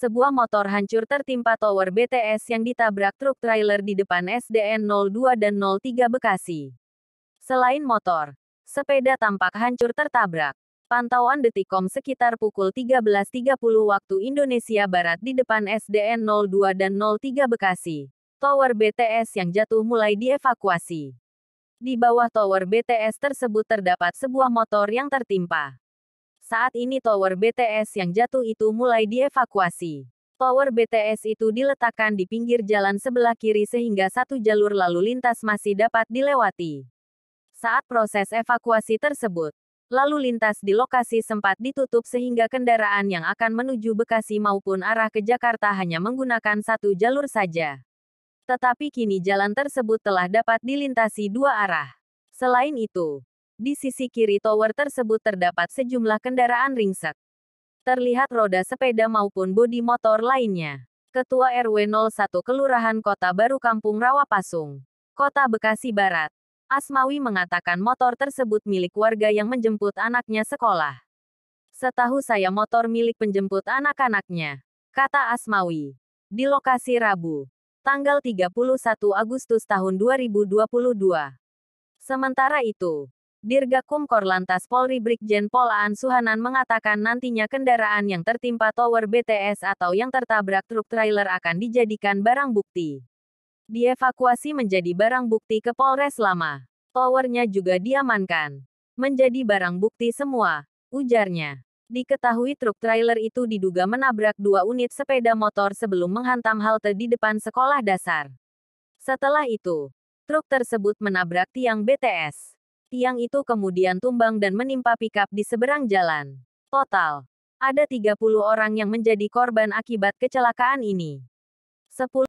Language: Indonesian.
sebuah motor hancur tertimpa tower BTS yang ditabrak truk trailer di depan SDN 02 dan 03 Bekasi. Selain motor, sepeda tampak hancur tertabrak. Pantauan Detikom sekitar pukul 13.30 waktu Indonesia Barat di depan SDN 02 dan 03 Bekasi. Tower BTS yang jatuh mulai dievakuasi. Di bawah tower BTS tersebut terdapat sebuah motor yang tertimpa. Saat ini tower BTS yang jatuh itu mulai dievakuasi. Tower BTS itu diletakkan di pinggir jalan sebelah kiri sehingga satu jalur lalu lintas masih dapat dilewati. Saat proses evakuasi tersebut, lalu lintas di lokasi sempat ditutup sehingga kendaraan yang akan menuju Bekasi maupun arah ke Jakarta hanya menggunakan satu jalur saja. Tetapi kini jalan tersebut telah dapat dilintasi dua arah. Selain itu, di sisi kiri tower tersebut terdapat sejumlah kendaraan ringsek. Terlihat roda sepeda maupun bodi motor lainnya. Ketua RW 01 Kelurahan Kota Baru Kampung Rawapasung, Kota Bekasi Barat, Asmawi mengatakan motor tersebut milik warga yang menjemput anaknya sekolah. Setahu saya motor milik penjemput anak-anaknya, kata Asmawi. Di lokasi Rabu, tanggal 31 Agustus tahun 2022. Sementara itu, Dirgakum Korlantas Polri Brigjen Pol Aan Suhanan mengatakan nantinya kendaraan yang tertimpa tower BTS atau yang tertabrak truk trailer akan dijadikan barang bukti. Dievakuasi menjadi barang bukti ke Polres Lama. Towernya juga diamankan. Menjadi barang bukti semua, ujarnya. Diketahui truk trailer itu diduga menabrak dua unit sepeda motor sebelum menghantam halte di depan sekolah dasar. Setelah itu, truk tersebut menabrak tiang BTS. Tiang itu kemudian tumbang dan menimpa pickup di seberang jalan. Total, ada 30 orang yang menjadi korban akibat kecelakaan ini. 10